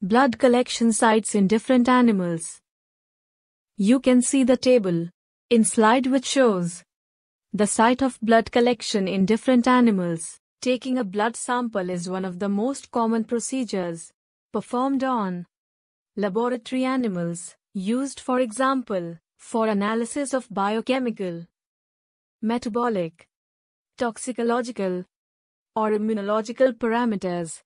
Blood collection sites in different animals. You can see the table in slide which shows the site of blood collection in different animals. Taking a blood sample is one of the most common procedures performed on laboratory animals, used for example, for analysis of biochemical, metabolic, toxicological, or immunological parameters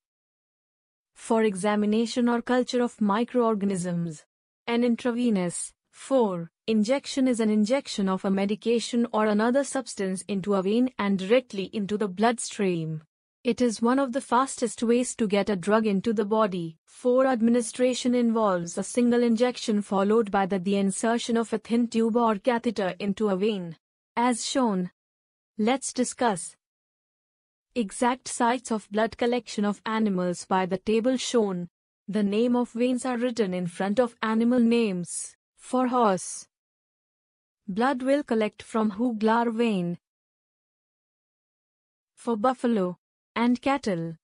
for examination or culture of microorganisms. An intravenous 4. Injection is an injection of a medication or another substance into a vein and directly into the bloodstream. It is one of the fastest ways to get a drug into the body. 4. Administration involves a single injection followed by the, the insertion of a thin tube or catheter into a vein. As shown, let's discuss Exact sites of blood collection of animals by the table shown. The name of veins are written in front of animal names. For horse, blood will collect from Huglar vein. For buffalo and cattle,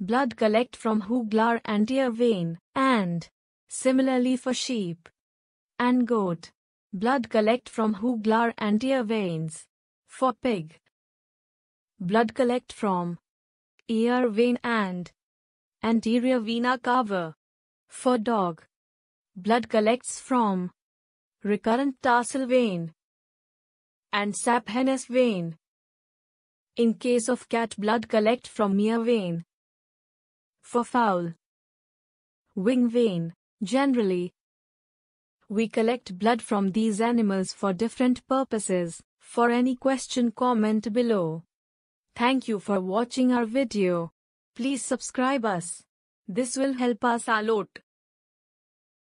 blood collect from Huglar and vein, and similarly for sheep and goat, blood collect from Huglar and veins. For pig, blood collect from ear vein and anterior vena cava. For dog, blood collects from recurrent tarsal vein and saphenous vein. In case of cat, blood collect from ear vein. For fowl, wing vein, generally. We collect blood from these animals for different purposes. For any question, comment below. Thank you for watching our video. Please subscribe us. This will help us a lot.